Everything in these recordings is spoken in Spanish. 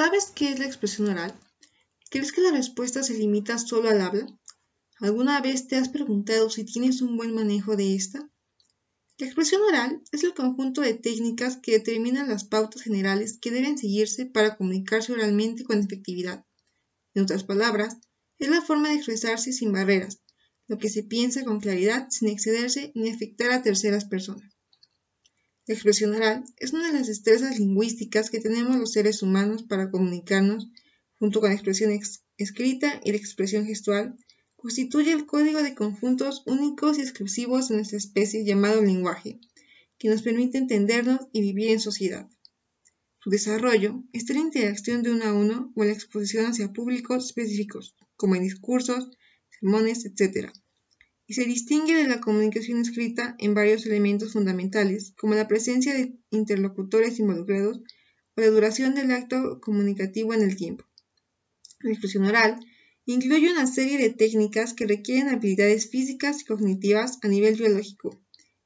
¿Sabes qué es la expresión oral? ¿Crees que la respuesta se limita solo al habla? ¿Alguna vez te has preguntado si tienes un buen manejo de esta? La expresión oral es el conjunto de técnicas que determinan las pautas generales que deben seguirse para comunicarse oralmente con efectividad. En otras palabras, es la forma de expresarse sin barreras, lo que se piensa con claridad sin excederse ni afectar a terceras personas. La expresión oral es una de las destrezas lingüísticas que tenemos los seres humanos para comunicarnos, junto con la expresión escrita y la expresión gestual, constituye el código de conjuntos únicos y exclusivos de nuestra especie llamado lenguaje, que nos permite entendernos y vivir en sociedad. Su desarrollo está en la interacción de uno a uno o en la exposición hacia públicos específicos, como en discursos, sermones, etc y se distingue de la comunicación escrita en varios elementos fundamentales, como la presencia de interlocutores involucrados o la duración del acto comunicativo en el tiempo. La expresión oral incluye una serie de técnicas que requieren habilidades físicas y cognitivas a nivel biológico.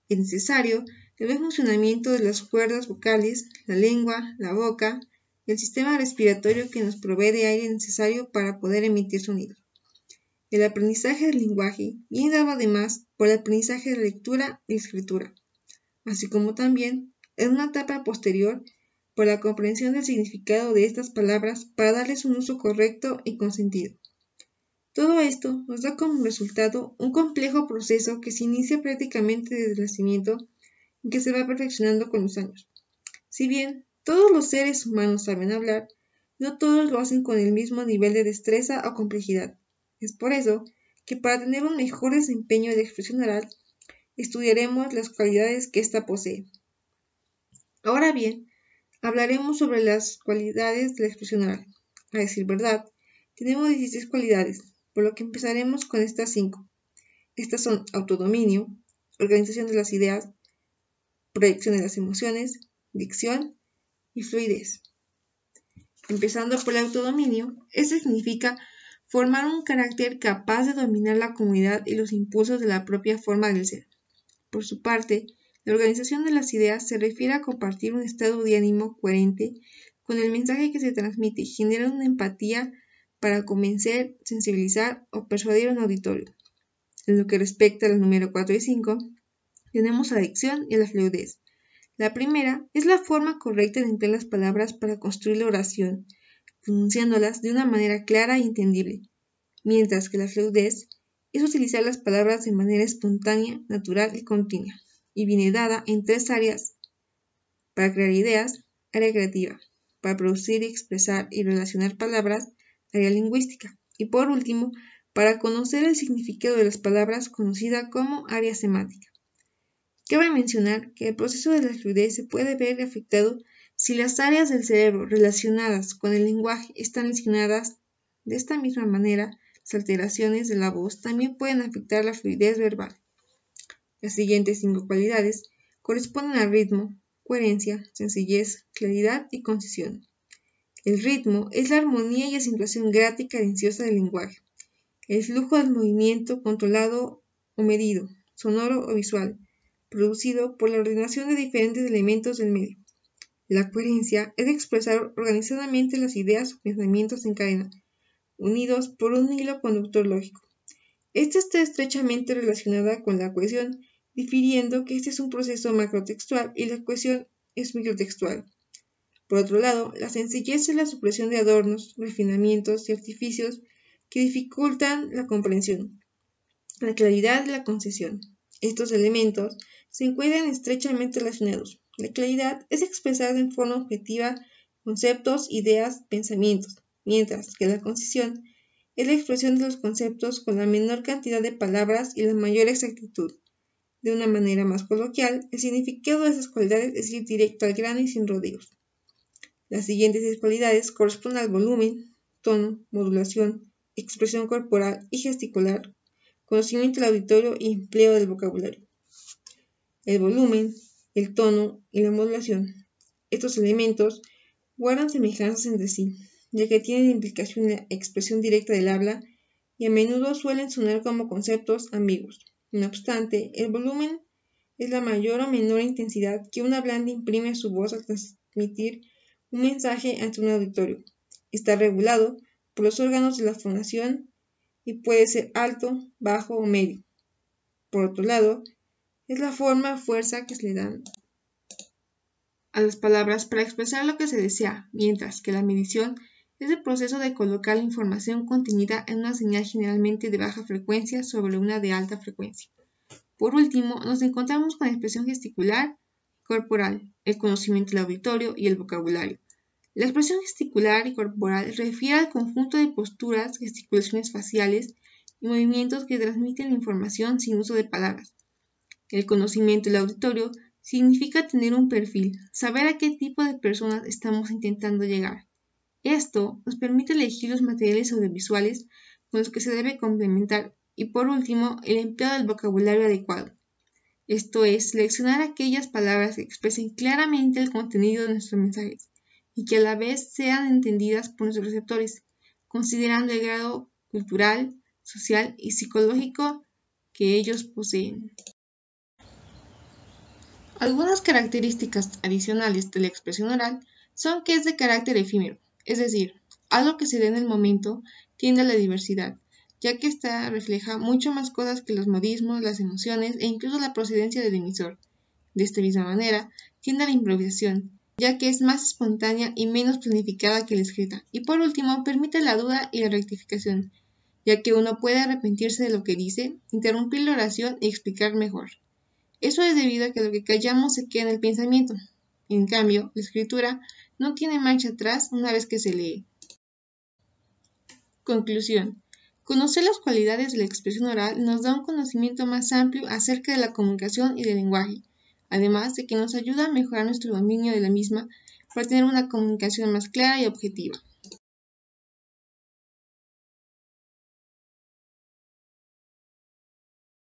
Es necesario el buen funcionamiento de las cuerdas vocales, la lengua, la boca, y el sistema respiratorio que nos provee de aire necesario para poder emitir sonidos. El aprendizaje del lenguaje viene dado además por el aprendizaje de lectura y escritura, así como también en una etapa posterior por la comprensión del significado de estas palabras para darles un uso correcto y con sentido. Todo esto nos da como resultado un complejo proceso que se inicia prácticamente desde el nacimiento y que se va perfeccionando con los años. Si bien todos los seres humanos saben hablar, no todos lo hacen con el mismo nivel de destreza o complejidad. Es por eso que para tener un mejor desempeño de expresión oral, estudiaremos las cualidades que ésta posee. Ahora bien, hablaremos sobre las cualidades de la expresión oral. A decir verdad, tenemos 16 cualidades, por lo que empezaremos con estas 5. Estas son autodominio, organización de las ideas, proyección de las emociones, dicción y fluidez. Empezando por el autodominio, eso significa formar un carácter capaz de dominar la comunidad y los impulsos de la propia forma del ser. Por su parte, la organización de las ideas se refiere a compartir un estado de ánimo coherente con el mensaje que se transmite y genera una empatía para convencer, sensibilizar o persuadir a un auditorio. En lo que respecta a los números 4 y 5, tenemos la y la fluidez. La primera es la forma correcta de emplear las palabras para construir la oración, pronunciándolas de una manera clara e entendible, mientras que la fluidez es utilizar las palabras de manera espontánea, natural y continua, y viene dada en tres áreas, para crear ideas, área creativa, para producir, expresar y relacionar palabras, área lingüística, y por último, para conocer el significado de las palabras conocida como área semántica. Cabe mencionar que el proceso de la fluidez se puede ver afectado si las áreas del cerebro relacionadas con el lenguaje están asignadas de esta misma manera, las alteraciones de la voz también pueden afectar la fluidez verbal. Las siguientes cinco cualidades corresponden al ritmo, coherencia, sencillez, claridad y concisión. El ritmo es la armonía y acentuación gráfica cadenciosa del lenguaje, el flujo del movimiento controlado o medido, sonoro o visual, producido por la ordenación de diferentes elementos del medio. La coherencia es expresar organizadamente las ideas o pensamientos en cadena, unidos por un hilo conductor lógico. Esta está estrechamente relacionada con la cohesión, difiriendo que este es un proceso macrotextual y la cohesión es microtextual. Por otro lado, la sencillez es la supresión de adornos, refinamientos y artificios que dificultan la comprensión, la claridad de la concesión. Estos elementos se encuentran estrechamente relacionados, la claridad es expresar en forma objetiva conceptos, ideas, pensamientos, mientras que la concisión es la expresión de los conceptos con la menor cantidad de palabras y la mayor exactitud. De una manera más coloquial, el significado de esas cualidades es ir directo al grano y sin rodeos. Las siguientes cualidades corresponden al volumen, tono, modulación, expresión corporal y gesticular, conocimiento del auditorio y empleo del vocabulario. El volumen el tono y la modulación. Estos elementos guardan semejanzas entre sí, ya que tienen implicación en la expresión directa del habla y a menudo suelen sonar como conceptos ambiguos. No obstante, el volumen es la mayor o menor intensidad que un hablante imprime a su voz al transmitir un mensaje ante un auditorio. Está regulado por los órganos de la fonación y puede ser alto, bajo o medio. Por otro lado, es la forma o fuerza que se le dan a las palabras para expresar lo que se desea, mientras que la medición es el proceso de colocar la información contenida en una señal generalmente de baja frecuencia sobre una de alta frecuencia. Por último, nos encontramos con la expresión gesticular corporal, el conocimiento del auditorio y el vocabulario. La expresión gesticular y corporal refiere al conjunto de posturas, gesticulaciones faciales y movimientos que transmiten información sin uso de palabras, el conocimiento del auditorio significa tener un perfil, saber a qué tipo de personas estamos intentando llegar. Esto nos permite elegir los materiales audiovisuales con los que se debe complementar y por último el empleo del vocabulario adecuado. Esto es, seleccionar aquellas palabras que expresen claramente el contenido de nuestros mensajes y que a la vez sean entendidas por nuestros receptores, considerando el grado cultural, social y psicológico que ellos poseen. Algunas características adicionales de la expresión oral son que es de carácter efímero, es decir, algo que se da en el momento tiende a la diversidad, ya que esta refleja mucho más cosas que los modismos, las emociones e incluso la procedencia del emisor. De esta misma manera, tiende a la improvisación, ya que es más espontánea y menos planificada que la escrita. Y por último, permite la duda y la rectificación, ya que uno puede arrepentirse de lo que dice, interrumpir la oración y explicar mejor. Eso es debido a que lo que callamos se queda en el pensamiento. En cambio, la escritura no tiene mancha atrás una vez que se lee. Conclusión. Conocer las cualidades de la expresión oral nos da un conocimiento más amplio acerca de la comunicación y del lenguaje, además de que nos ayuda a mejorar nuestro dominio de la misma para tener una comunicación más clara y objetiva.